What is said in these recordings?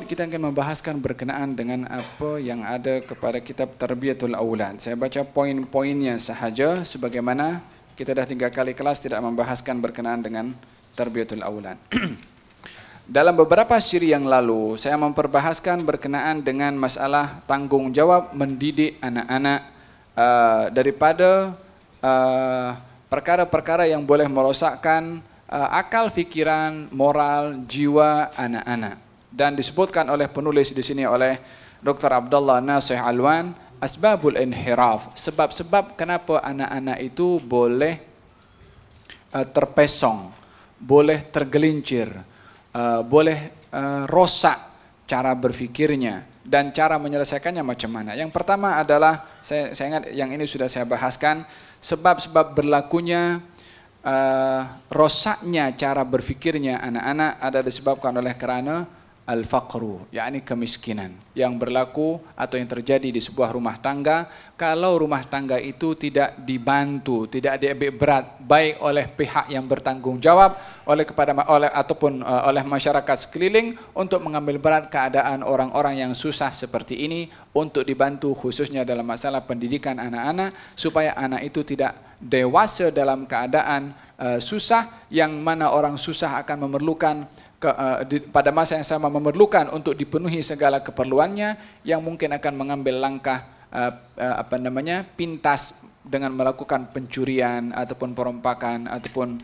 kita akan membahaskan berkenaan dengan apa yang ada kepada kitab Tarbiyatul Aulad. Saya baca poin-poinnya sahaja sebagaimana kita dah tiga kali kelas tidak membahaskan berkenaan dengan Tarbiyatul Aulad. Dalam beberapa siri yang lalu, saya memperbahaskan berkenaan dengan masalah tanggung jawab mendidik anak-anak uh, daripada uh, perkara-perkara uh, yang boleh merosakkan uh, akal fikiran, moral, jiwa anak-anak. Dan disebutkan oleh penulis di sini oleh Dr. Abdullah Nasih Alwan, asbabul inhiraf, sebab-sebab kenapa anak-anak itu boleh uh, terpesong, boleh tergelincir, Eh, boleh uh, rosak cara berfikirnya dan cara menyelesaikannya macam mana. Yang pertama adalah saya, saya ingat yang ini sudah saya bahaskan sebab-sebab berlakunya uh, rosaknya cara berfikirnya anak-anak ada disebabkan oleh kerana al-faqru, yakni kemiskinan yang berlaku atau yang terjadi di sebuah rumah tangga kalau rumah tangga itu tidak dibantu, tidak diambil berat baik oleh pihak yang bertanggung jawab oleh kepada oleh ataupun uh, oleh masyarakat sekeliling untuk mengambil berat keadaan orang-orang yang susah seperti ini untuk dibantu khususnya dalam masalah pendidikan anak-anak supaya anak itu tidak dewasa dalam keadaan uh, susah yang mana orang susah akan memerlukan ke, uh, di, pada masa yang sama memerlukan untuk dipenuhi segala keperluannya yang mungkin akan mengambil langkah uh, uh, apa namanya pintas dengan melakukan pencurian ataupun perompakan ataupun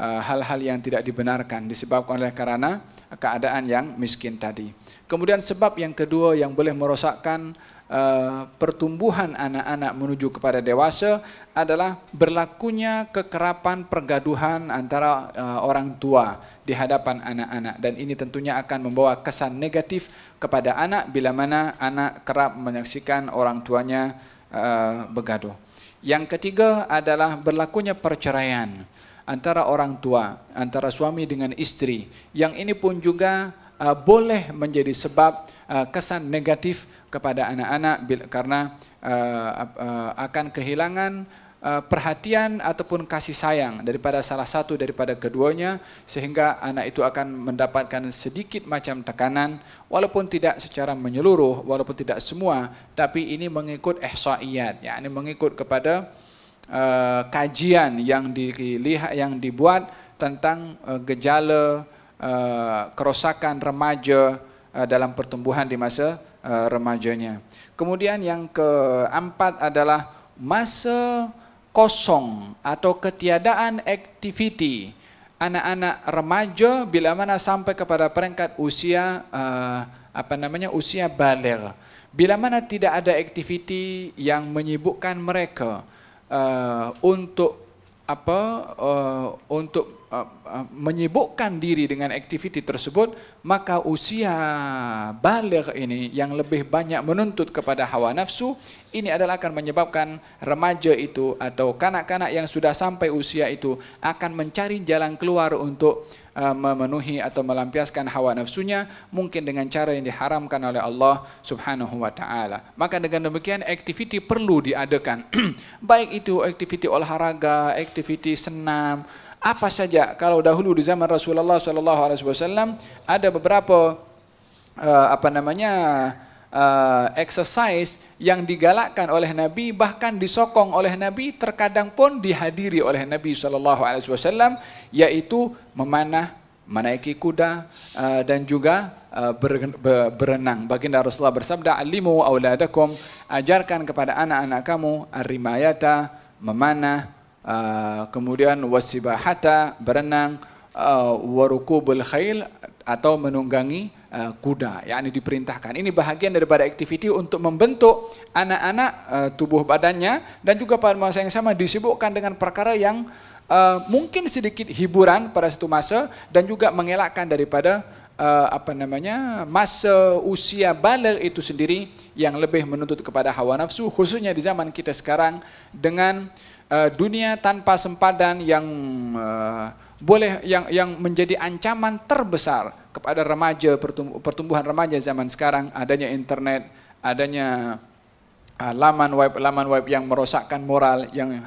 hal-hal uh, uh, yang tidak dibenarkan disebabkan oleh karena keadaan yang miskin tadi. Kemudian sebab yang kedua yang boleh merosakkan Uh, pertumbuhan anak-anak menuju kepada dewasa adalah berlakunya kekerapan pergaduhan antara uh, orang tua di hadapan anak-anak dan ini tentunya akan membawa kesan negatif kepada anak bila mana anak kerap menyaksikan orang tuanya uh, bergaduh. Yang ketiga adalah berlakunya perceraian antara orang tua, antara suami dengan istri. Yang ini pun juga uh, boleh menjadi sebab uh, kesan negatif kepada anak-anak karena uh, uh, akan kehilangan Uh, perhatian ataupun kasih sayang daripada salah satu daripada keduanya sehingga anak itu akan mendapatkan sedikit macam tekanan walaupun tidak secara menyeluruh walaupun tidak semua tapi ini mengikut ihsaiyat yakni mengikut kepada uh, kajian yang dilihat yang dibuat tentang uh, gejala uh, kerosakan remaja uh, dalam pertumbuhan di masa uh, remajanya kemudian yang keempat adalah masa kosong atau ketiadaan aktiviti anak-anak remaja bila mana sampai kepada peringkat usia eh, apa namanya usia baler bila mana tidak ada aktiviti yang menyibukkan mereka eh, untuk apa eh, untuk Eh, eh, menyibukkan diri dengan aktiviti tersebut, maka usia balik ini yang lebih banyak menuntut kepada hawa nafsu, ini adalah akan menyebabkan remaja itu atau kanak-kanak yang sudah sampai usia itu akan mencari jalan keluar untuk eh, memenuhi atau melampiaskan hawa nafsunya mungkin dengan cara yang diharamkan oleh Allah Subhanahu wa taala. Maka dengan demikian aktiviti perlu diadakan. Baik itu aktiviti olahraga, aktiviti senam, apa saja kalau dahulu di zaman Rasulullah Shallallahu Alaihi Wasallam ada beberapa uh, apa namanya uh, exercise yang digalakkan oleh Nabi bahkan disokong oleh Nabi terkadang pun dihadiri oleh Nabi Shallallahu Alaihi Wasallam yaitu memanah menaiki kuda uh, dan juga berenang. Baginda Rasulullah bersabda, "Alimu auladakum, ajarkan kepada anak-anak kamu arimayata memanah, uh, kemudian wasibahata berenang, uh, warukubul khail atau menunggangi uh, kuda. Ya, ini diperintahkan. Ini bahagian daripada activity untuk membentuk anak-anak uh, tubuh badannya dan juga pada masa yang sama disibukkan dengan perkara yang uh, mungkin sedikit hiburan pada satu masa dan juga mengelakkan daripada uh, apa namanya masa usia balik itu sendiri yang lebih menuntut kepada hawa nafsu khususnya di zaman kita sekarang dengan Eh, dunia tanpa sempadan yang uh, boleh yang yang menjadi ancaman terbesar kepada remaja pertumbuhan remaja zaman sekarang adanya internet, adanya uh, laman web laman web yang merosakkan moral yang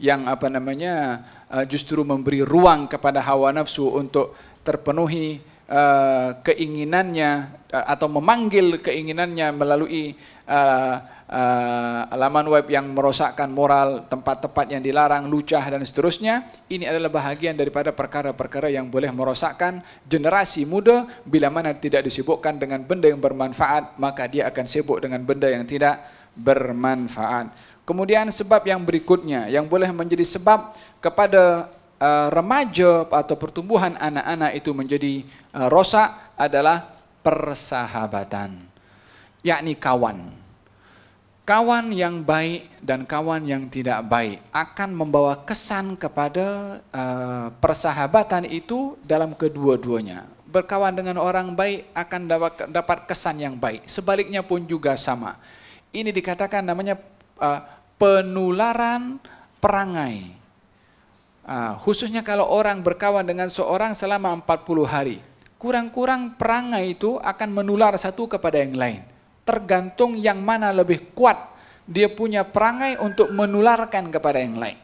yang apa namanya uh, justru memberi ruang kepada hawa nafsu untuk terpenuhi uh, keinginannya uh, atau memanggil keinginannya melalui uh, uh, ah, laman web yang merosakkan moral, tempat-tempat yang dilarang, lucah dan seterusnya, ini adalah bahagian daripada perkara-perkara yang boleh merosakkan generasi muda bila mana tidak disibukkan dengan benda yang bermanfaat, maka dia akan sibuk dengan benda yang tidak bermanfaat. Kemudian sebab yang berikutnya yang boleh menjadi sebab kepada uh, remaja atau pertumbuhan anak-anak itu menjadi uh, rosak adalah persahabatan yakni kawan. Kawan yang baik dan kawan yang tidak baik akan membawa kesan kepada uh, persahabatan itu dalam kedua-duanya. Berkawan dengan orang baik akan dapat kesan yang baik. Sebaliknya pun juga sama. Ini dikatakan namanya uh, penularan perangai. Uh, khususnya kalau orang berkawan dengan seorang selama 40 hari. Kurang-kurang perangai itu akan menular satu kepada yang lain tergantung yang mana lebih kuat dia punya perangai untuk menularkan kepada yang lain.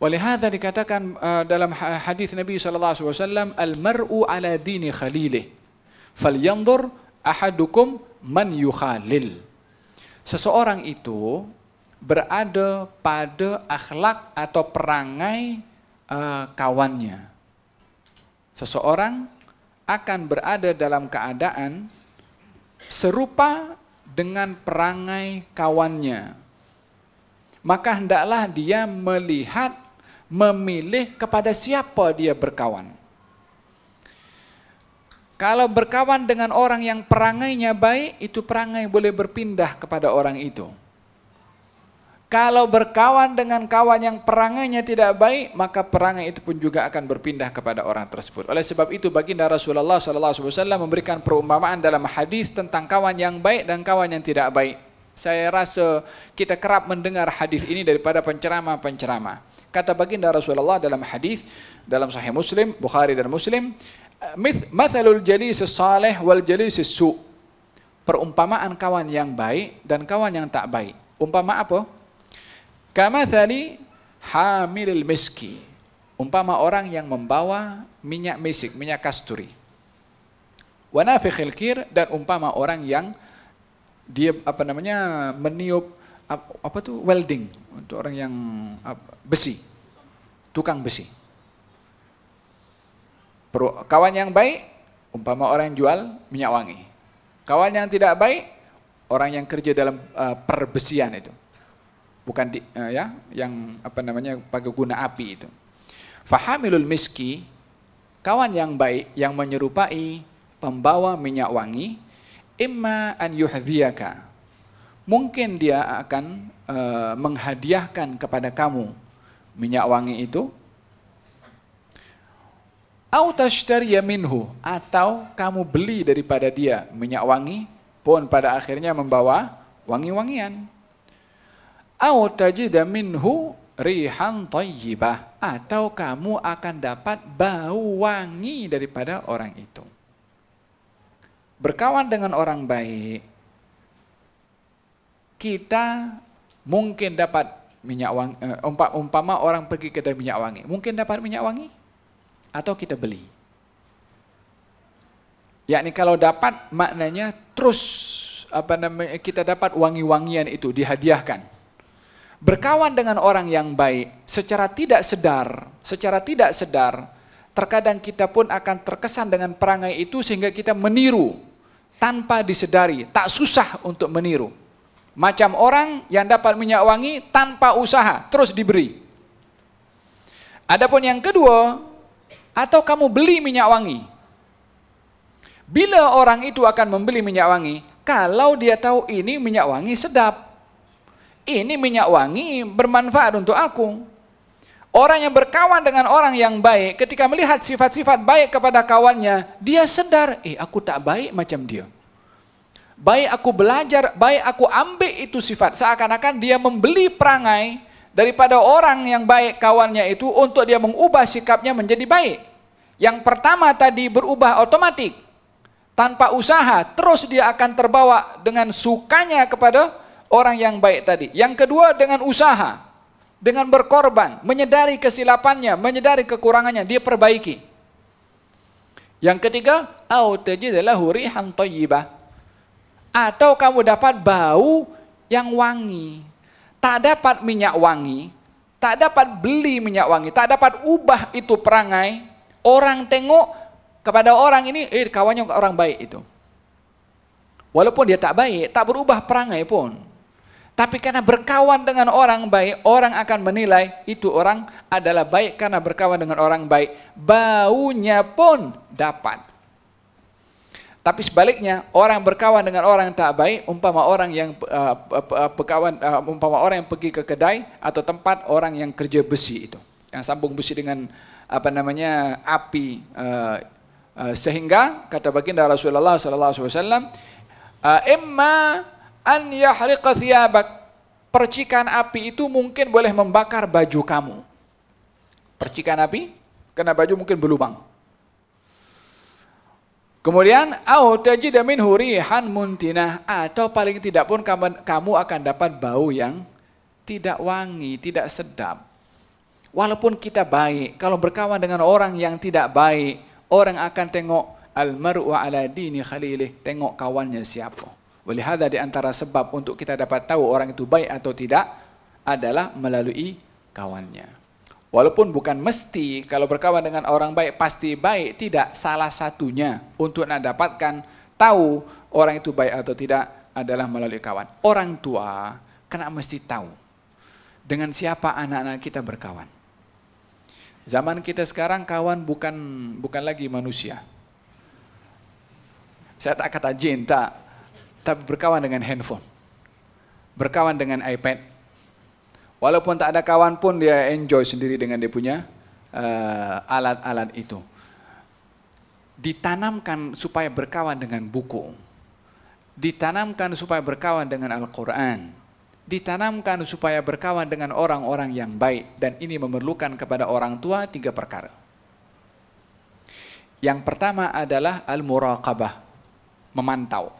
Walihada dikatakan eh, dalam hadis Nabi sallallahu alaihi wasallam al-mar'u ala dini khalilih falyanzur ahadukum man yukhalil. Seseorang itu berada pada akhlak atau perangai uh, kawannya. Seseorang akan berada dalam keadaan serupa dengan perangai kawannya. Maka hendaklah dia melihat, memilih kepada siapa dia berkawan. Kalau berkawan dengan orang yang perangainya baik, itu perangai boleh berpindah kepada orang itu. Kalau berkawan dengan kawan yang perangannya tidak baik, maka perangai itu pun juga akan berpindah kepada orang tersebut. Oleh sebab itu baginda Rasulullah SAW memberikan perumpamaan dalam hadis tentang kawan yang baik dan kawan yang tidak baik. Saya rasa kita kerap mendengar hadis ini daripada penceramah-penceramah. Kata baginda Rasulullah dalam hadis dalam Sahih Muslim, Bukhari dan Muslim, "Mathalul jalis salih wal jalis su." Perumpamaan kawan yang baik dan kawan yang tak baik. Umpama apa? Kamathali hamilil miski. Umpama orang yang membawa minyak misik, minyak kasturi. Wanafikhil kir dan umpama orang yang dia apa namanya meniup apa tuh welding untuk orang yang besi, tukang besi. Kawan yang baik, umpama orang yang jual minyak wangi. Kawan yang tidak baik, orang yang kerja dalam eh, perbesian itu bukan di, uh, ya yang apa namanya pakai guna api itu. Fahamilul miski kawan yang baik yang menyerupai pembawa minyak wangi imma an yuhdhiyaka mungkin dia akan uh, menghadiahkan kepada kamu minyak wangi itu au tashtariya minhu atau kamu beli daripada dia minyak wangi pun pada akhirnya membawa wangi-wangian Au tajida minhu rihan tayyibah. Atau kamu akan dapat bau wangi daripada orang itu. Berkawan dengan orang baik, kita mungkin dapat minyak wangi, eh, umpama orang pergi kedai minyak wangi, mungkin dapat minyak wangi atau kita beli. Yakni kalau dapat maknanya terus apa namanya kita dapat wangi-wangian itu dihadiahkan. Berkawan dengan orang yang baik secara tidak sedar, secara tidak sedar, terkadang kita pun akan terkesan dengan perangai itu sehingga kita meniru tanpa disedari, tak susah untuk meniru. Macam orang yang dapat minyak wangi tanpa usaha, terus diberi. Adapun yang kedua, atau kamu beli minyak wangi. Bila orang itu akan membeli minyak wangi, kalau dia tahu ini minyak wangi sedap, ini minyak wangi bermanfaat untuk aku. Orang yang berkawan dengan orang yang baik, ketika melihat sifat-sifat baik kepada kawannya, dia sadar, eh aku tak baik macam dia. Baik aku belajar, baik aku ambil itu sifat. Seakan-akan dia membeli perangai daripada orang yang baik kawannya itu untuk dia mengubah sikapnya menjadi baik. Yang pertama tadi berubah otomatik Tanpa usaha, terus dia akan terbawa dengan sukanya kepada orang yang baik tadi. Yang kedua dengan usaha, dengan berkorban, menyadari kesilapannya, menyadari kekurangannya, dia perbaiki. Yang ketiga, au huri rihan thayyibah. Atau kamu dapat bau yang wangi. Tak dapat minyak wangi, tak dapat beli minyak wangi, tak dapat ubah itu perangai. Orang tengok kepada orang ini, eh kawannya orang baik itu. Walaupun dia tak baik, tak berubah perangai pun. Tapi karena berkawan dengan orang baik, orang akan menilai itu orang adalah baik karena berkawan dengan orang baik. Baunya pun dapat. Tapi sebaliknya, orang berkawan dengan orang tak baik, umpama orang yang uh, berkawan, uh, umpama orang yang pergi ke kedai atau tempat orang yang kerja besi itu, yang sambung besi dengan apa namanya api, uh, uh, sehingga kata baginda Rasulullah Sallallahu Alaihi Wasallam, an yahriqa thiyabak. Percikan api itu mungkin boleh membakar baju kamu. Percikan api kena baju mungkin berlubang. Kemudian au min hurihan muntinah atau paling tidak pun kamu, kamu akan dapat bau yang tidak wangi, tidak sedap. Walaupun kita baik, kalau berkawan dengan orang yang tidak baik, orang akan tengok almaru ala dini khalilih, tengok kawannya siapa. Walihada di antara sebab untuk kita dapat tahu orang itu baik atau tidak adalah melalui kawannya. Walaupun bukan mesti kalau berkawan dengan orang baik pasti baik, tidak salah satunya untuk mendapatkan tahu orang itu baik atau tidak adalah melalui kawan. Orang tua kena mesti tahu dengan siapa anak-anak kita berkawan. Zaman kita sekarang kawan bukan bukan lagi manusia. Saya tak kata jin, tak tapi berkawan dengan handphone, berkawan dengan iPad. Walaupun tak ada kawan pun dia enjoy sendiri dengan dia punya eh, alat-alat uh, itu. Ditanamkan supaya berkawan dengan buku. Ditanamkan supaya berkawan dengan Al-Quran. Ditanamkan supaya berkawan dengan orang-orang yang baik. Dan ini memerlukan kepada orang tua tiga perkara. Yang pertama adalah al-muraqabah, memantau.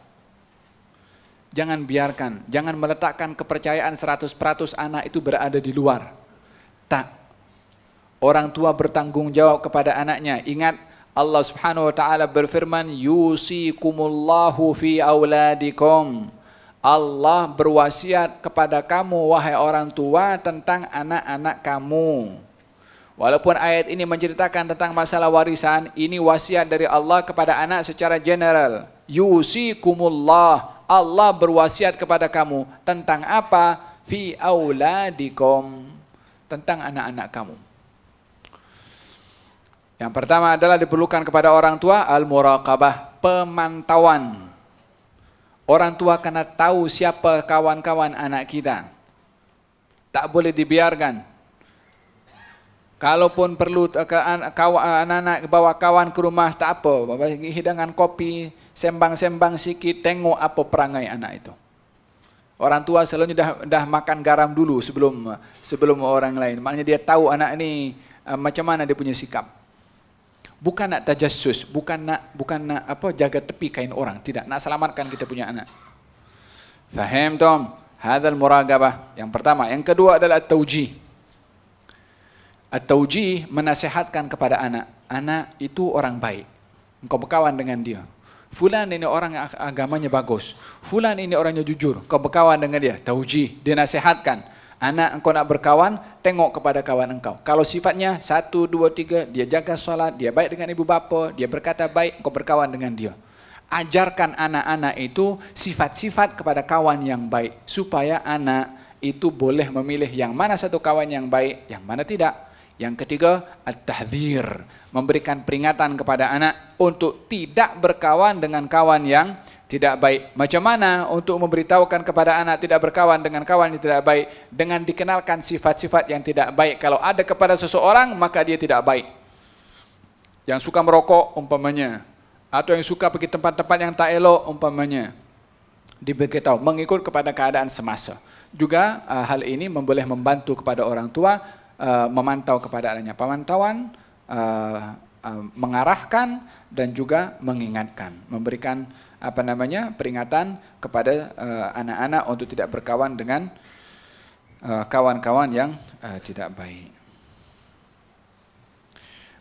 Jangan biarkan, jangan meletakkan kepercayaan 100% anak itu berada di luar. Tak. Orang tua bertanggung jawab kepada anaknya. Ingat Allah Subhanahu wa taala berfirman, "Yusikumullahu fi auladikum." Allah berwasiat kepada kamu wahai orang tua tentang anak-anak kamu. Walaupun ayat ini menceritakan tentang masalah warisan, ini wasiat dari Allah kepada anak secara general. Yusikumullah Allah berwasiat kepada kamu tentang apa? Fi auladikum tentang anak-anak kamu. Yang pertama adalah diperlukan kepada orang tua al-muraqabah, pemantauan. Orang tua kena tahu siapa kawan-kawan anak kita. Tak boleh dibiarkan. Kalaupun perlu anak-anak bawa kawan ke rumah tak apa, bawa hidangan kopi, sembang-sembang sikit, tengok apa perangai anak itu. Orang tua selalu dah, dah makan garam dulu sebelum sebelum orang lain. Maknanya dia tahu anak ini eh, macam mana dia punya sikap. Bukan nak tajassus, bukan nak bukan nak apa jaga tepi kain orang, tidak nak selamatkan kita punya anak. Faham, Tom? Hadzal muragabah yang pertama, yang kedua adalah taujih. Atauji menasehatkan kepada anak, anak itu orang baik, engkau berkawan dengan dia. Fulan ini orang agamanya bagus, Fulan ini orangnya jujur, engkau berkawan dengan dia. Taujih, dia nasihatkan, anak engkau nak berkawan, tengok kepada kawan engkau. Kalau sifatnya satu, dua, tiga, dia jaga salat, dia baik dengan ibu bapa, dia berkata baik, engkau berkawan dengan dia. Ajarkan anak-anak itu sifat-sifat kepada kawan yang baik, supaya anak itu boleh memilih yang mana satu kawan yang baik, yang mana tidak. Yang ketiga, at-tahdzir, memberikan peringatan kepada anak untuk tidak berkawan dengan kawan yang tidak baik. Macam mana untuk memberitahukan kepada anak tidak berkawan dengan kawan yang tidak baik dengan dikenalkan sifat-sifat yang tidak baik. Kalau ada kepada seseorang maka dia tidak baik. Yang suka merokok umpamanya atau yang suka pergi tempat-tempat yang tak elok umpamanya diberitahu mengikut kepada keadaan semasa. Juga ah, hal ini memboleh membantu kepada orang tua Eh, memantau kepada adanya pemantauan, uh, uh, mengarahkan dan juga mengingatkan, memberikan apa namanya peringatan kepada anak-anak uh, untuk tidak berkawan dengan kawan-kawan uh, yang uh, tidak baik.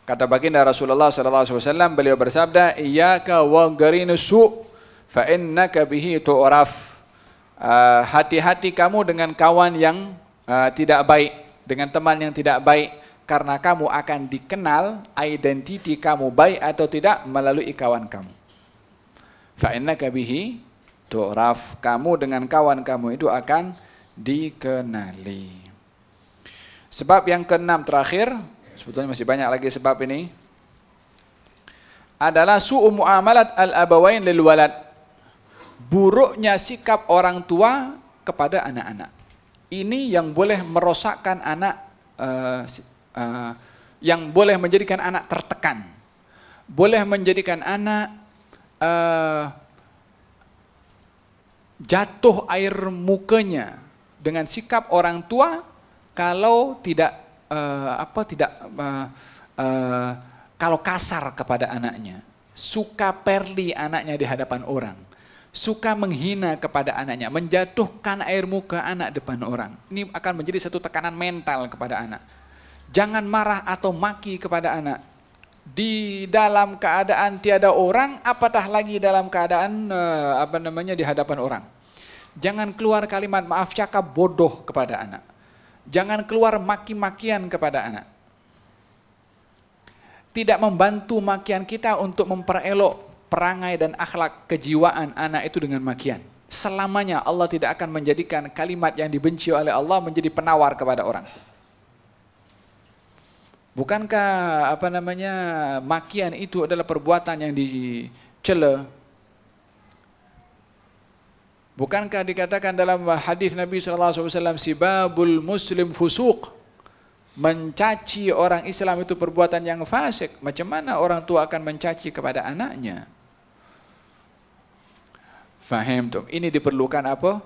Kata baginda Rasulullah sallallahu alaihi wasallam beliau bersabda iyyaka wa gharinus su fa innaka bihi tu'raf. hati-hati kamu dengan kawan yang uh, tidak baik dengan teman yang tidak baik karena kamu akan dikenal identiti kamu baik atau tidak melalui kawan kamu. Fa'inna kabihi tu'raf. Kamu dengan kawan kamu itu akan dikenali. Sebab yang keenam terakhir, sebetulnya masih banyak lagi sebab ini, adalah su'u mu'amalat al-abawain lil walad. Buruknya sikap orang tua kepada anak-anak ini yang boleh merosakkan anak, uh, uh, yang boleh menjadikan anak tertekan, boleh menjadikan anak uh, jatuh air mukanya dengan sikap orang tua kalau tidak uh, apa tidak uh, uh, kalau kasar kepada anaknya, suka perli anaknya di hadapan orang suka menghina kepada anaknya, menjatuhkan air muka anak depan orang. Ini akan menjadi satu tekanan mental kepada anak. Jangan marah atau maki kepada anak. Di dalam keadaan tiada orang, apatah lagi dalam keadaan eh, apa namanya di hadapan orang. Jangan keluar kalimat maaf cakap bodoh kepada anak. Jangan keluar maki-makian kepada anak. Tidak membantu makian kita untuk memperelok perangai dan akhlak kejiwaan anak itu dengan makian. Selamanya Allah tidak akan menjadikan kalimat yang dibenci oleh Allah menjadi penawar kepada orang. Bukankah apa namanya makian itu adalah perbuatan yang dicela? Bukankah dikatakan dalam hadis Nabi SAW sibabul muslim Fusuk mencaci orang Islam itu perbuatan yang fasik. Macam mana orang tua akan mencaci kepada anaknya? Faham tu. Ini diperlukan apa?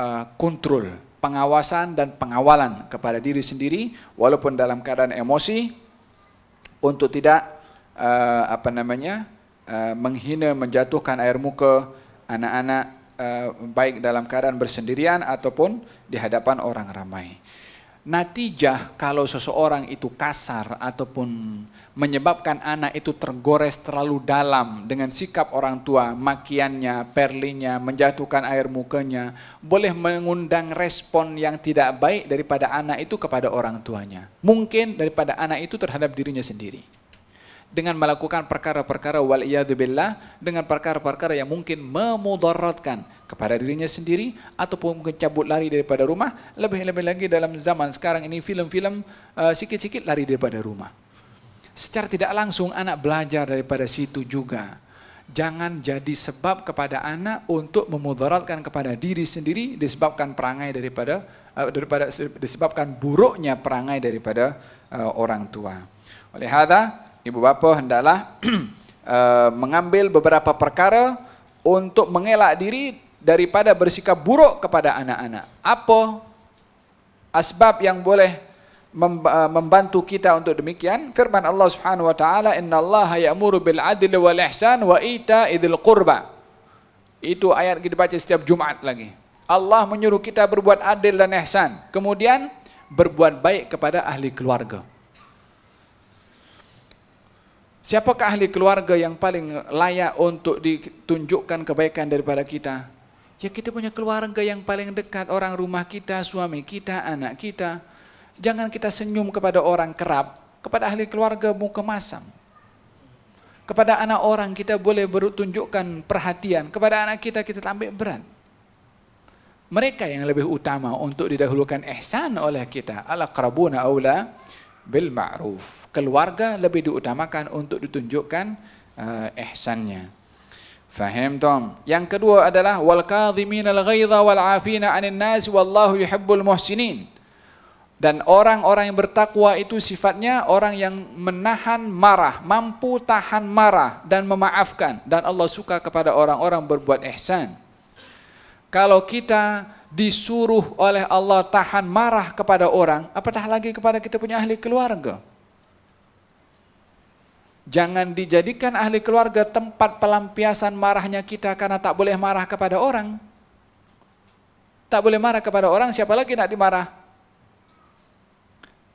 Uh, kontrol, pengawasan dan pengawalan kepada diri sendiri walaupun dalam keadaan emosi untuk tidak uh, apa namanya? Uh, menghina, menjatuhkan air muka anak-anak uh, baik dalam keadaan bersendirian ataupun di hadapan orang ramai. Natijah kalau seseorang itu kasar ataupun menyebabkan anak itu tergores terlalu dalam dengan sikap orang tua, makiannya, perlinya, menjatuhkan air mukanya, boleh mengundang respon yang tidak baik daripada anak itu kepada orang tuanya. Mungkin daripada anak itu terhadap dirinya sendiri. Dengan melakukan perkara-perkara waliyadubillah, dengan perkara-perkara yang mungkin memudaratkan kepada dirinya sendiri, ataupun mungkin cabut lari daripada rumah, lebih-lebih lagi dalam zaman sekarang ini film-film sikit eh, sikit-sikit lari daripada rumah secara tidak langsung anak belajar daripada situ juga. Jangan jadi sebab kepada anak untuk memudaratkan kepada diri sendiri disebabkan perangai daripada uh, daripada disebabkan buruknya perangai daripada uh, orang tua. Oleh hada, ibu bapa hendaklah uh, mengambil beberapa perkara untuk mengelak diri daripada bersikap buruk kepada anak-anak. Apa asbab yang boleh Eh, membantu kita untuk demikian firman Allah Subhanahu wa taala innallaha ya'muru bil adli wal ihsan wa ita'i qurba itu ayat kita baca setiap Jumat lagi Allah menyuruh kita berbuat adil dan ihsan kemudian berbuat baik kepada ahli keluarga Siapakah ahli keluarga yang paling layak untuk ditunjukkan kebaikan daripada kita? Ya kita punya keluarga yang paling dekat, orang rumah kita, suami kita, anak kita. jangan kita senyum kepada orang kerap, kepada ahli keluarga muka masam. Kepada anak orang kita boleh bertunjukkan perhatian, kepada anak kita kita ambil berat. Mereka yang lebih utama untuk didahulukan ihsan oleh kita. Al-Qarabuna awla bil ma'ruf. Keluarga lebih diutamakan untuk ditunjukkan uh, ihsannya. Faham Tom? Yang kedua adalah wal kadhimina al-ghaidha wal 'afina 'anil nas wallahu yuhibbul muhsinin. Dan orang-orang yang bertakwa itu sifatnya orang yang menahan marah, mampu tahan marah dan memaafkan. Dan Allah suka kepada orang-orang berbuat ihsan. Kalau kita disuruh oleh Allah tahan marah kepada orang, apatah lagi kepada kita punya ahli keluarga. Jangan dijadikan ahli keluarga tempat pelampiasan marahnya kita karena tak boleh marah kepada orang. Tak boleh marah kepada orang, siapa lagi nak dimarah?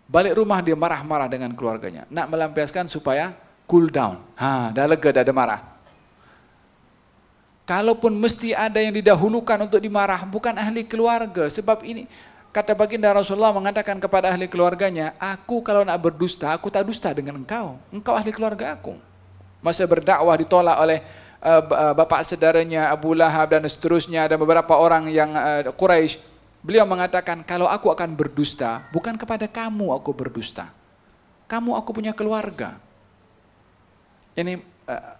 Balik rumah dia marah-marah dengan keluarganya. Nak melampiaskan supaya cool down. Ha, dah lega, dah ada marah. Kalaupun mesti ada yang didahulukan untuk dimarah, bukan ahli keluarga. Sebab ini, kata baginda Rasulullah mengatakan kepada ahli keluarganya, aku kalau nak berdusta, aku tak dusta dengan engkau. Engkau ahli keluarga aku. Masa berdakwah ditolak oleh uh, bapak saudaranya Abu Lahab dan seterusnya, dan beberapa orang yang uh, Quraisy Beliau mengatakan, kalau aku akan berdusta, bukan kepada kamu aku berdusta. Kamu aku punya keluarga. Ini eh,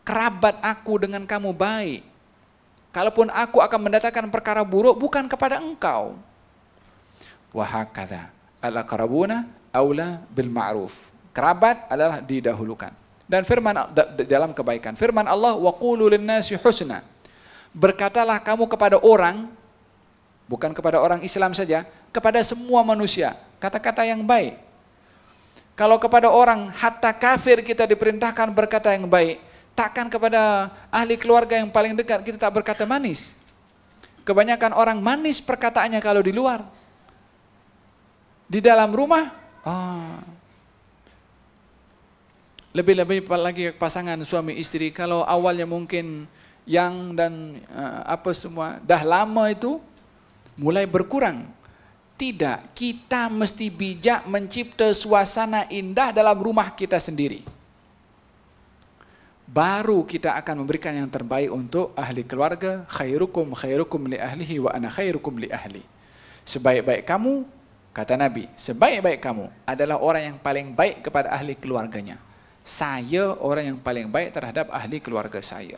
kerabat aku dengan kamu baik. Kalaupun aku akan mendatangkan perkara buruk, bukan kepada engkau. Wahakadha. al karabuna aula bil ma'ruf. Kerabat adalah didahulukan. Dan firman dalam kebaikan. Firman Allah, wa qulu husna. Berkatalah kamu kepada orang Bukan kepada orang Islam saja, kepada semua manusia. Kata-kata yang baik. Kalau kepada orang hatta kafir kita diperintahkan berkata yang baik, takkan kepada ahli keluarga yang paling dekat kita tak berkata manis. Kebanyakan orang manis perkataannya kalau di luar. Di dalam rumah, ah. lebih-lebih lagi pasangan suami istri kalau awalnya mungkin yang dan uh, apa semua dah lama itu mulai berkurang. Tidak, kita mesti bijak mencipta suasana indah dalam rumah kita sendiri. Baru kita akan memberikan yang terbaik untuk ahli keluarga. Khairukum khairukum li ahlihi wa ana khairukum li ahli. Sebaik-baik kamu, kata Nabi, sebaik-baik kamu adalah orang yang paling baik kepada ahli keluarganya. Saya orang yang paling baik terhadap ahli keluarga saya.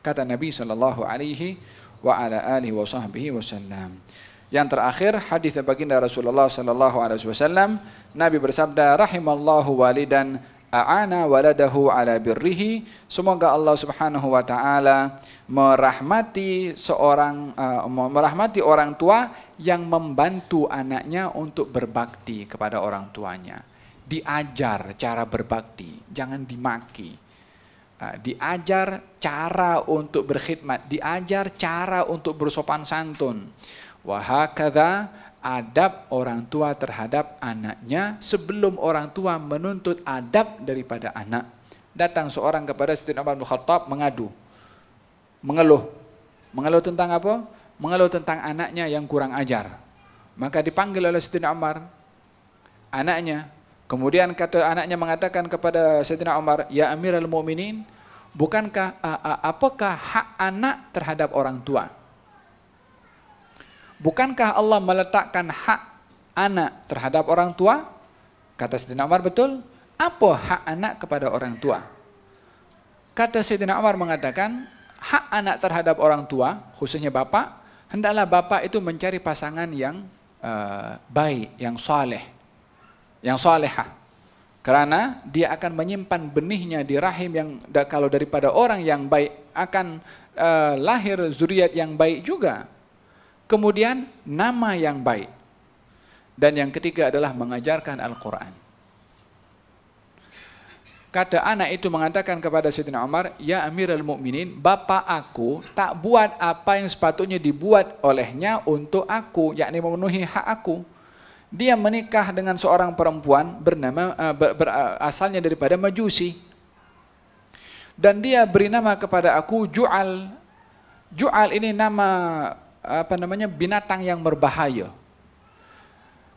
Kata Nabi sallallahu alaihi wasallam. Yang terakhir hadis baginda Rasulullah sallallahu alaihi wasallam Nabi bersabda rahimallahu walidan a'ana waladahu ala birrihi semoga Allah Subhanahu wa taala merahmati seorang uh, merahmati orang tua yang membantu anaknya untuk berbakti kepada orang tuanya diajar cara berbakti jangan dimaki eh, diajar cara untuk berkhidmat diajar cara untuk bersopan santun Wahakadha adab orang tua terhadap anaknya sebelum orang tua menuntut adab daripada anak. Datang seorang kepada Sayyidina Umar bin Khattab mengadu, mengeluh. Mengeluh tentang apa? Mengeluh tentang anaknya yang kurang ajar. Maka dipanggil oleh Sayyidina Umar anaknya. Kemudian kata anaknya mengatakan kepada Sayyidina Umar, "Ya Amirul Mu'minin, bukankah apakah hak anak terhadap orang tua?" bukankah Allah meletakkan hak anak terhadap orang tua? Kata Sayyidina Umar, betul. Apa hak anak kepada orang tua? Kata Sayyidina Umar mengatakan, hak anak terhadap orang tua, khususnya bapak, hendaklah bapak itu mencari pasangan yang uh, baik, yang soleh, yang solehah karena dia akan menyimpan benihnya di rahim yang kalau daripada orang yang baik akan uh, lahir zuriat yang baik juga Kemudian nama yang baik. Dan yang ketiga adalah mengajarkan Al-Quran. Kata anak itu mengatakan kepada Sayyidina Umar, Ya Amirul Mukminin, bapak aku tak buat apa yang sepatutnya dibuat olehnya untuk aku, yakni memenuhi hak aku. Dia menikah dengan seorang perempuan bernama eh, ber, ber, eh, asalnya daripada Majusi. Dan dia beri nama kepada aku Ju'al. Ju'al ini nama apa namanya binatang yang berbahaya.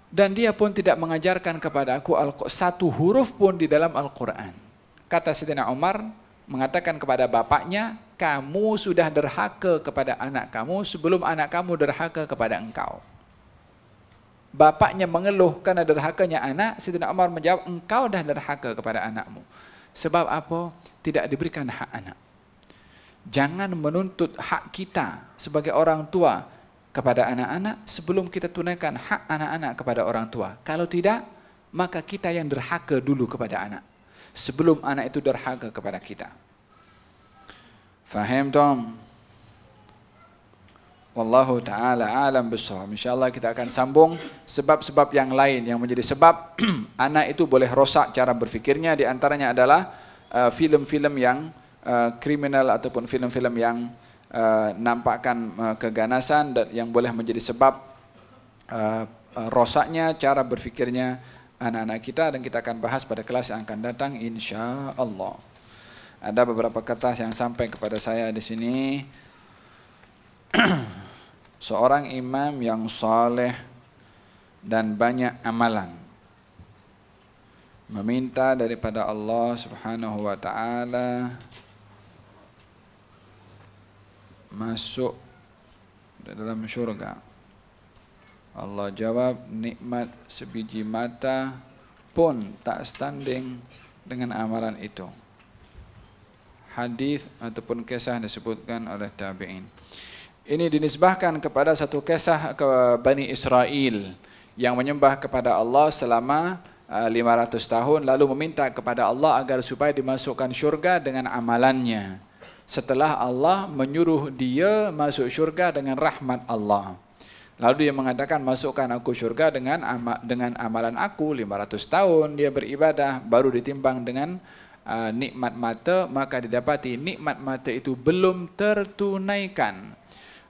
Dan dia pun tidak mengajarkan kepada aku satu huruf pun di dalam Al-Quran. Kata Syedina Umar mengatakan kepada bapaknya, kamu sudah derhaka kepada anak kamu sebelum anak kamu derhaka kepada engkau. Bapaknya mengeluh karena derhakanya anak, Syedina Umar menjawab, engkau dah derhaka kepada anakmu. Sebab apa? Tidak diberikan hak anak. Jangan menuntut hak kita sebagai orang tua kepada anak-anak sebelum kita tunaikan hak anak-anak kepada orang tua. Kalau tidak, maka kita yang derhaka dulu kepada anak. Sebelum anak itu derhaka kepada kita. Faham Tom? Wallahu ta'ala alam besar. InsyaAllah kita akan sambung sebab-sebab yang lain yang menjadi sebab anak itu boleh rosak cara berfikirnya. Di antaranya adalah film-film uh, film -film yang Uh, kriminal uh, ataupun filem-filem yang uh, nampakkan uh, keganasan dan yang boleh menjadi sebab uh, uh, rosaknya cara berfikirnya anak-anak kita dan kita akan bahas pada kelas yang akan datang insya Allah. Ada beberapa kertas yang sampai kepada saya di sini. Seorang imam yang soleh dan banyak amalan meminta daripada Allah Subhanahu wa taala masuk dalam syurga. Allah jawab nikmat sebiji mata pun tak standing dengan amaran itu. Hadis ataupun kisah disebutkan oleh tabi'in. Ini dinisbahkan kepada satu kisah ke Bani Israel yang menyembah kepada Allah selama 500 uh, tahun lalu meminta kepada Allah agar supaya dimasukkan syurga dengan amalannya setelah Allah menyuruh dia masuk syurga dengan rahmat Allah. Lalu dia mengatakan masukkan aku syurga dengan ama, dengan amalan aku 500 tahun dia beribadah baru ditimbang dengan uh, nikmat mata maka didapati nikmat mata itu belum tertunaikan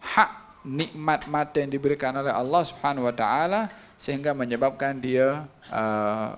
hak nikmat mata yang diberikan oleh Allah Subhanahu wa taala sehingga menyebabkan dia uh,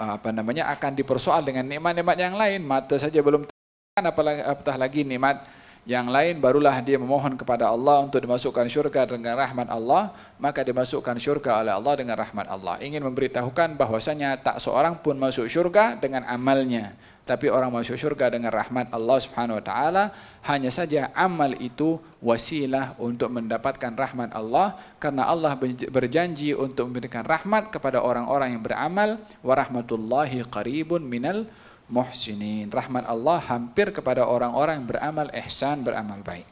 apa namanya akan dipersoal dengan nikmat-nikmat yang lain mata saja belum dan apatah lagi nikmat yang lain barulah dia memohon kepada Allah untuk dimasukkan syurga dengan rahmat Allah maka dimasukkan syurga oleh Allah dengan rahmat Allah ingin memberitahukan bahwasanya tak seorang pun masuk syurga dengan amalnya tapi orang masuk syurga dengan rahmat Allah Subhanahu wa taala hanya saja amal itu wasilah untuk mendapatkan rahmat Allah karena Allah berjanji untuk memberikan rahmat kepada orang-orang yang beramal wa rahmatullahi qaribun minal muhsinin. Rahmat Allah hampir kepada orang-orang yang beramal ihsan, beramal baik.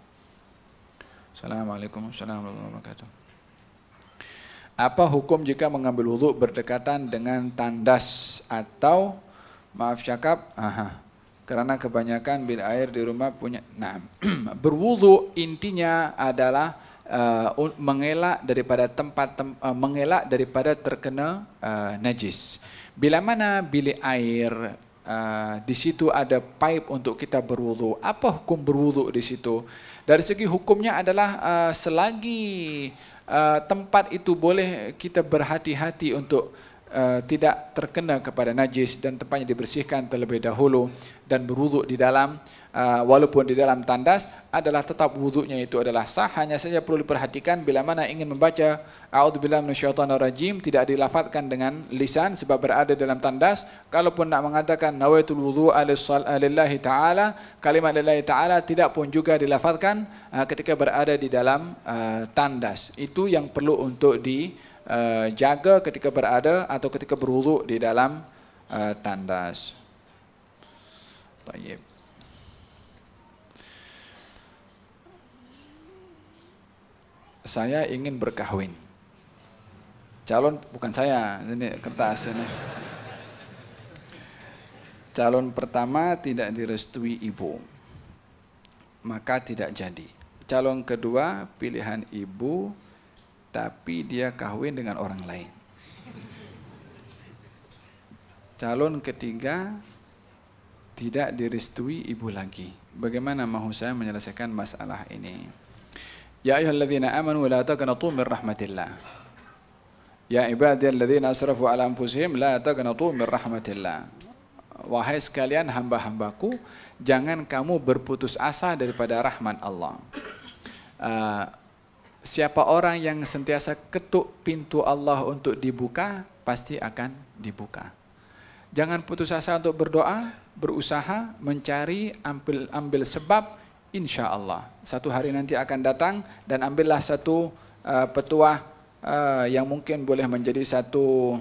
Assalamualaikum warahmatullahi wabarakatuh. Apa hukum jika mengambil wudhu berdekatan dengan tandas atau maaf cakap, aha, karena kebanyakan bil air di rumah punya. Nah, berwudhu intinya adalah uh, mengelak daripada tempat tem, uh, mengelak daripada terkena uh, najis. Bila mana bilik air Ah, di situ ada pipe untuk kita berwudu. Apa hukum berwudu di situ? Dari segi hukumnya adalah uh, selagi uh, tempat itu boleh kita berhati-hati untuk uh, tidak terkena kepada najis dan tempatnya dibersihkan terlebih dahulu dan berwuduk di dalam Ah, walaupun di dalam tandas adalah tetap wudunya itu adalah sah hanya saja perlu diperhatikan bila mana ingin membaca a'udzubillahi minasyaitonirrajim tidak dilafadzkan dengan lisan sebab berada dalam tandas kalaupun nak mengatakan nawaitul wudu alillahi taala kalimat lillahi taala tidak pun juga dilafadzkan ah, ketika berada di dalam ah, tandas itu yang perlu untuk dijaga ketika berada atau ketika berwudhu di dalam tandas طيب saya ingin berkahwin. Calon bukan saya, ini kertas ini. Calon pertama tidak direstui ibu, maka tidak jadi. Calon kedua pilihan ibu, tapi dia kahwin dengan orang lain. Calon ketiga tidak direstui ibu lagi. Bagaimana mau saya menyelesaikan masalah ini? يا أيها الذين آمنوا لا تقنطوا من رحمة الله يا عبادي الذين أسرفوا على أنفسهم لا تقنطوا من رحمة الله Wahai sekalian hamba-hambaku, jangan kamu berputus asa daripada rahmat Allah. Uh, siapa orang yang sentiasa ketuk pintu Allah untuk dibuka, pasti akan dibuka. Jangan putus asa untuk berdoa, berusaha, mencari, ambil, ambil sebab, Insya Allah, satu hari nanti akan datang dan ambillah satu uh, petuah uh, yang mungkin boleh menjadi satu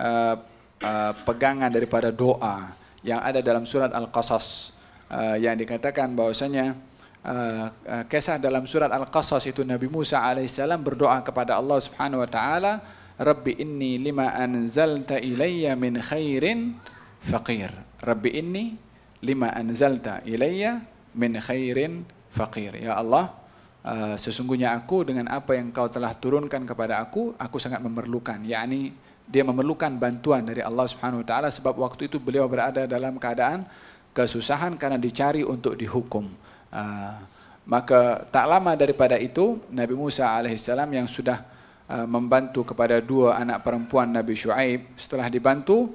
uh, uh, pegangan daripada doa yang ada dalam surat Al-Qasas uh, yang dikatakan bahwasanya uh, uh, kisah dalam surat Al-Qasas itu Nabi Musa alaihissalam berdoa kepada Allah Subhanahu wa taala, "Rabbi inni lima anzalta ilayya min khairin faqir." Rabbi inni lima anzalta ilayya min khairin faqir. Ya Allah, uh, sesungguhnya aku dengan apa yang kau telah turunkan kepada aku, aku sangat memerlukan. Yani dia memerlukan bantuan dari Allah Subhanahu wa taala sebab waktu itu beliau berada dalam keadaan kesusahan karena dicari untuk dihukum. Uh, maka tak lama daripada itu Nabi Musa alaihissalam yang sudah uh, membantu kepada dua anak perempuan Nabi Shu'aib setelah dibantu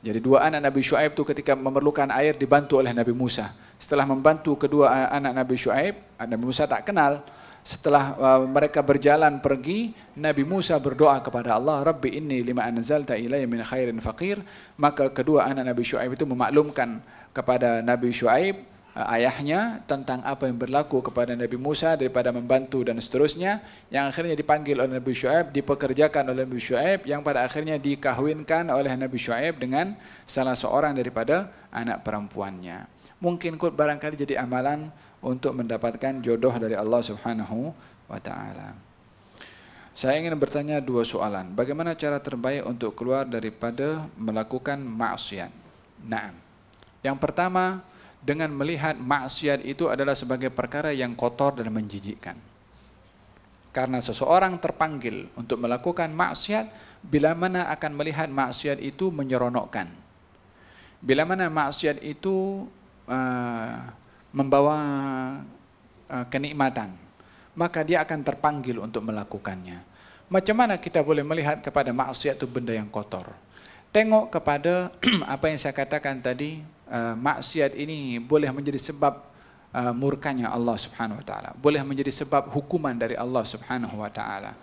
jadi dua anak Nabi Shu'aib itu ketika memerlukan air dibantu oleh Nabi Musa. Setelah membantu kedua eh, anak Nabi Shu'aib, Nabi Musa tak kenal. Setelah eh, mereka berjalan pergi, Nabi Musa berdoa kepada Allah, Rabbi inni lima anzalta ilayya min khairin faqir. Maka kedua anak Nabi Shu'aib itu memaklumkan kepada Nabi Shu'aib Uh, ayahnya tentang apa yang berlaku kepada Nabi Musa daripada membantu dan seterusnya yang akhirnya dipanggil oleh Nabi Shu'aib dipekerjakan oleh Nabi Shu'aib yang pada akhirnya dikahwinkan oleh Nabi Shu'aib dengan salah seorang daripada anak perempuannya mungkin kot barangkali jadi amalan untuk mendapatkan jodoh dari Allah Subhanahu wa taala saya ingin bertanya dua soalan bagaimana cara terbaik untuk keluar daripada melakukan maksiat nah yang pertama dengan melihat maksiat itu adalah sebagai perkara yang kotor dan menjijikkan. Karena seseorang terpanggil untuk melakukan maksiat, bila mana akan melihat maksiat itu menyeronokkan. Bila mana maksiat itu uh, membawa uh, kenikmatan, maka dia akan terpanggil untuk melakukannya. Macam mana kita boleh melihat kepada maksiat itu benda yang kotor? Tengok kepada apa yang saya katakan tadi, Eh, maksiat ini boleh menjadi sebab uh, murkanya Allah Subhanahu wa taala, boleh menjadi sebab hukuman dari Allah Subhanahu wa taala.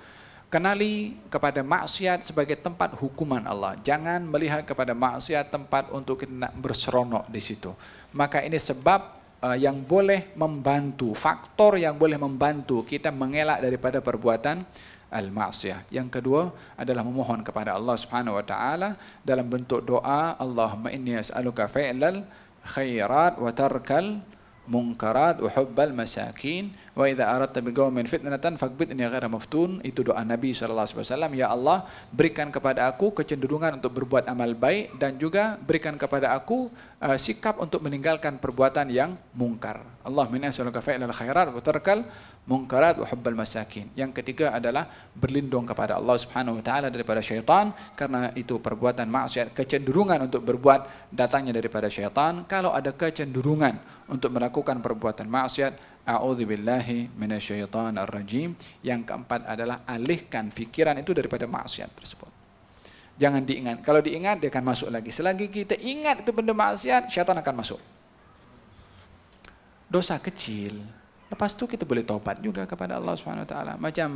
Kenali kepada maksiat sebagai tempat hukuman Allah. Jangan melihat kepada maksiat tempat untuk kita berseronok di situ. Maka ini sebab uh, yang boleh membantu, faktor yang boleh membantu kita mengelak daripada perbuatan al-ma'siyah. Yang kedua adalah memohon kepada Allah Subhanahu wa taala dalam bentuk doa, Allahumma inni as'aluka fi'lal khairat wa tarkal munkarat wa hubbal masakin wa idza aradta bi qaumin fitnatan faqbid inni maftun itu doa nabi sallallahu alaihi wasallam ya allah berikan kepada aku kecenderungan untuk berbuat amal baik dan juga berikan kepada aku uh, sikap untuk meninggalkan perbuatan yang mungkar allah minna asaluka fa'il khairat wa tarkal munkarat wa hubbal masakin. Yang ketiga adalah berlindung kepada Allah Subhanahu wa taala daripada syaitan karena itu perbuatan maksiat kecenderungan untuk berbuat datangnya daripada syaitan. Kalau ada kecenderungan untuk melakukan perbuatan maksiat, a'udzubillahi minasyaitonirrajim. Yang keempat adalah alihkan fikiran itu daripada maksiat tersebut. Jangan diingat. Kalau diingat dia akan masuk lagi. Selagi kita ingat itu benda maksiat, syaitan akan masuk. Dosa kecil, Lepas itu kita boleh taubat juga kepada Allah Subhanahu wa taala. Macam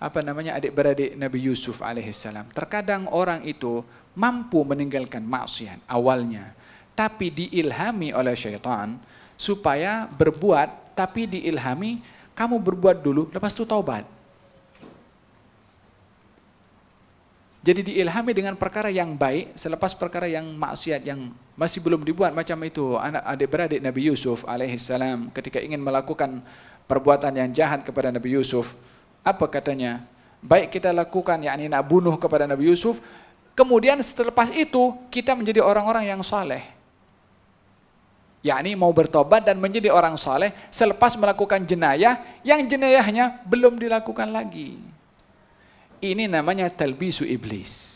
apa namanya adik-beradik Nabi Yusuf alaihissalam. Terkadang orang itu mampu meninggalkan maksiat awalnya, tapi diilhami oleh syaitan supaya berbuat tapi diilhami kamu berbuat dulu lepas itu taubat. Jadi diilhami dengan perkara yang baik selepas perkara yang maksiat yang masih belum dibuat macam itu anak adik-beradik Nabi Yusuf alaihissalam ketika ingin melakukan perbuatan yang jahat kepada Nabi Yusuf apa katanya baik kita lakukan yakni nak bunuh kepada Nabi Yusuf kemudian setelah itu kita menjadi orang-orang yang saleh yakni mau bertobat dan menjadi orang saleh selepas melakukan jenayah yang jenayahnya belum dilakukan lagi ini namanya talbisu iblis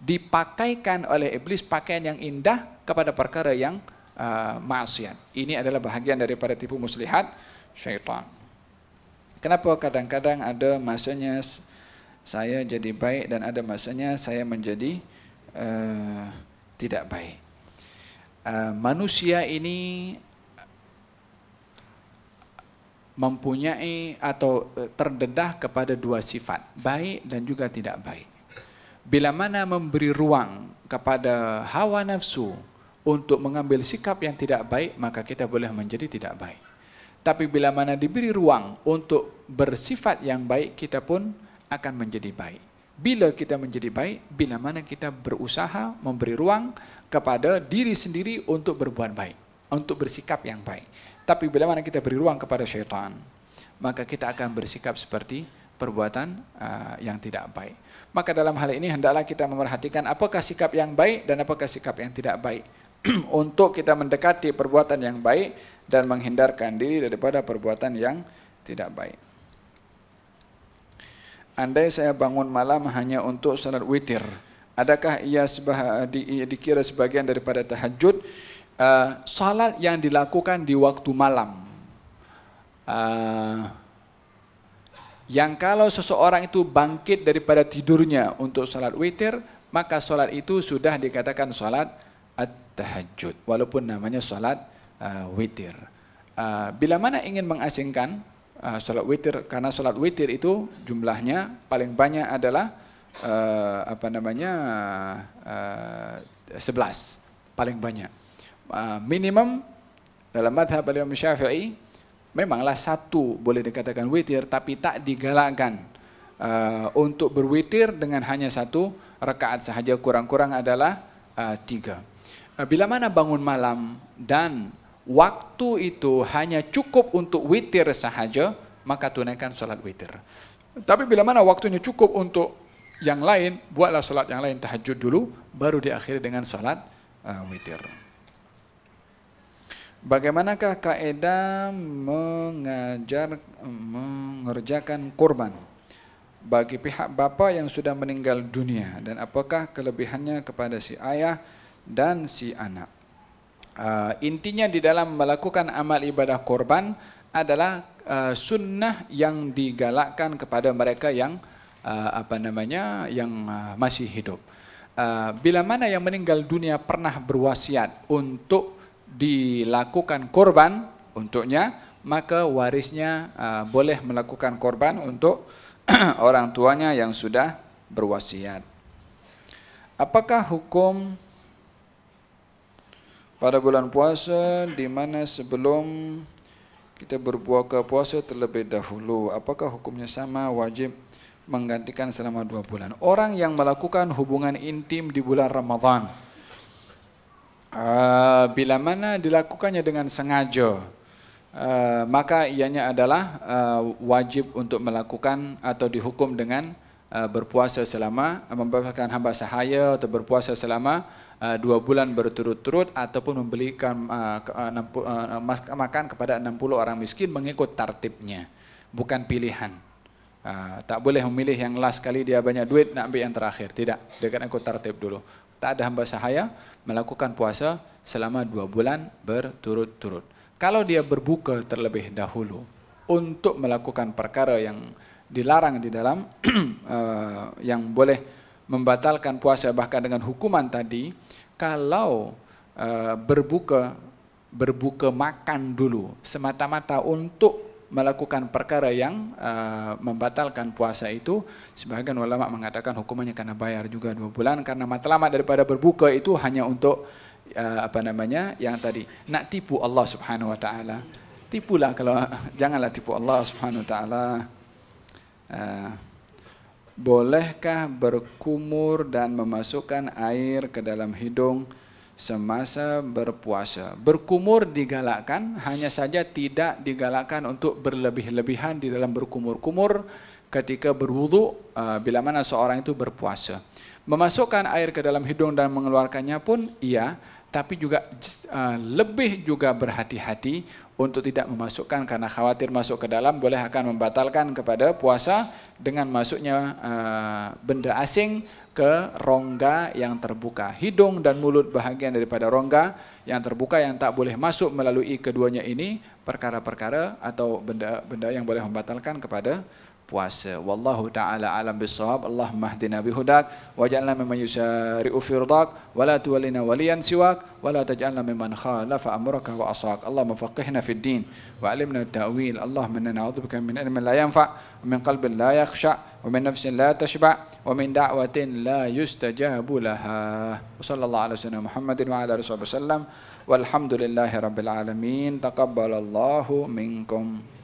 dipakaikan oleh iblis pakaian yang indah kepada perkara yang uh, maksiat. Ini adalah bahagian daripada tipu muslihat syaitan. Kenapa kadang-kadang ada masanya saya jadi baik dan ada masanya saya menjadi uh, tidak baik. Uh, manusia ini mempunyai atau uh, terdedah kepada dua sifat, baik dan juga tidak baik bila mana memberi ruang kepada hawa nafsu untuk mengambil sikap yang tidak baik maka kita boleh menjadi tidak baik tapi bila mana diberi ruang untuk bersifat yang baik kita pun akan menjadi baik bila kita menjadi baik bila mana kita berusaha memberi ruang kepada diri sendiri untuk berbuat baik untuk bersikap yang baik tapi bila mana kita beri ruang kepada syaitan maka kita akan bersikap seperti perbuatan uh, yang tidak baik Maka dalam hal ini hendaklah kita memerhatikan apakah sikap yang baik dan apakah sikap yang tidak baik. Untuk kita mendekati perbuatan yang baik dan menghindarkan diri daripada perbuatan yang tidak baik. Andai saya bangun malam hanya untuk salat witir, adakah ia sebah, di, dikira sebagian daripada tahajud? Uh, salat yang dilakukan di waktu malam. Uh, yang kalau seseorang itu bangkit daripada tidurnya untuk sholat witir, maka sholat itu sudah dikatakan sholat at-tahajud, walaupun namanya sholat uh, witir. Uh, bila mana ingin mengasingkan uh, sholat witir, karena sholat witir itu jumlahnya paling banyak adalah uh, apa namanya uh, 11, paling banyak. Uh, minimum dalam madhab Imam Syafi'i memanglah satu boleh dikatakan witir tapi tak digalakkan uh, untuk berwitir dengan hanya satu rakaat sahaja kurang-kurang adalah uh, tiga. Uh, bila mana bangun malam dan waktu itu hanya cukup untuk witir sahaja maka tunaikan solat witir. Tapi bila mana waktunya cukup untuk yang lain buatlah solat yang lain tahajud dulu baru diakhiri dengan solat uh, witir. Bagaimanakah kaedah mengajar mengerjakan kurban bagi pihak bapak yang sudah meninggal dunia dan apakah kelebihannya kepada si ayah dan si anak? Uh, intinya di dalam melakukan amal ibadah kurban adalah uh, sunnah yang digalakkan kepada mereka yang uh, apa namanya yang uh, masih hidup. Uh, bila mana yang meninggal dunia pernah berwasiat untuk dilakukan korban untuknya, maka warisnya uh, boleh melakukan korban untuk orang tuanya yang sudah berwasiat. Apakah hukum pada bulan puasa di mana sebelum kita berpuasa puasa terlebih dahulu, apakah hukumnya sama wajib menggantikan selama dua bulan? Orang yang melakukan hubungan intim di bulan Ramadan, Ah, bila mana dilakukannya dengan sengaja uh, maka ianya adalah uh, wajib untuk melakukan atau dihukum dengan uh, berpuasa selama membebaskan hamba sahaya atau berpuasa selama uh, dua bulan berturut-turut ataupun membelikan uh, uh, uh, makan kepada 60 orang miskin mengikut tartibnya bukan pilihan Uh, tak boleh memilih yang last kali dia banyak duit nak ambil yang terakhir tidak dia kena ikut tertib dulu tak ada hamba sahaya melakukan puasa selama dua bulan berturut-turut. Kalau dia berbuka terlebih dahulu untuk melakukan perkara yang dilarang di dalam eh, yang boleh membatalkan puasa bahkan dengan hukuman tadi, kalau eh, berbuka berbuka makan dulu semata-mata untuk melakukan perkara yang uh, membatalkan puasa itu sebagian ulama mengatakan hukumannya karena bayar juga dua bulan karena matlamat daripada berbuka itu hanya untuk uh, apa namanya yang tadi nak tipu Allah Subhanahu wa taala tipulah kalau janganlah tipu Allah Subhanahu wa taala uh, bolehkah berkumur dan memasukkan air ke dalam hidung semasa berpuasa. Berkumur digalakkan, hanya saja tidak digalakkan untuk berlebih-lebihan di dalam berkumur-kumur ketika berwudu uh, bila mana seorang itu berpuasa. Memasukkan air ke dalam hidung dan mengeluarkannya pun iya, tapi juga uh, lebih juga berhati-hati untuk tidak memasukkan karena khawatir masuk ke dalam boleh akan membatalkan kepada puasa dengan masuknya uh, benda asing ke rongga yang terbuka. Hidung dan mulut bahagian daripada rongga yang terbuka yang tak boleh masuk melalui keduanya ini perkara-perkara atau benda-benda yang boleh membatalkan kepada puasa. Wallahu taala alam bisawab. Allah Allahumma hdina bihudak waj'alna mimman yusari'u fi ridak wa la tuwallina waliyan siwak wa la taj'alna mimman khalafa amraka wa asak. Allah mafaqihna fid din wa alimna tawil Allah minna na'udzubika min ilmin la yanfa' wa min qalbin la yakhsha' wa min nafsin la tashba' wa min da'watin la yustajabu laha. Wa sallallahu ala sallam Muhammadin wa ala rasulullah sallam. والحمد لله رب العالمين تقبل الله منكم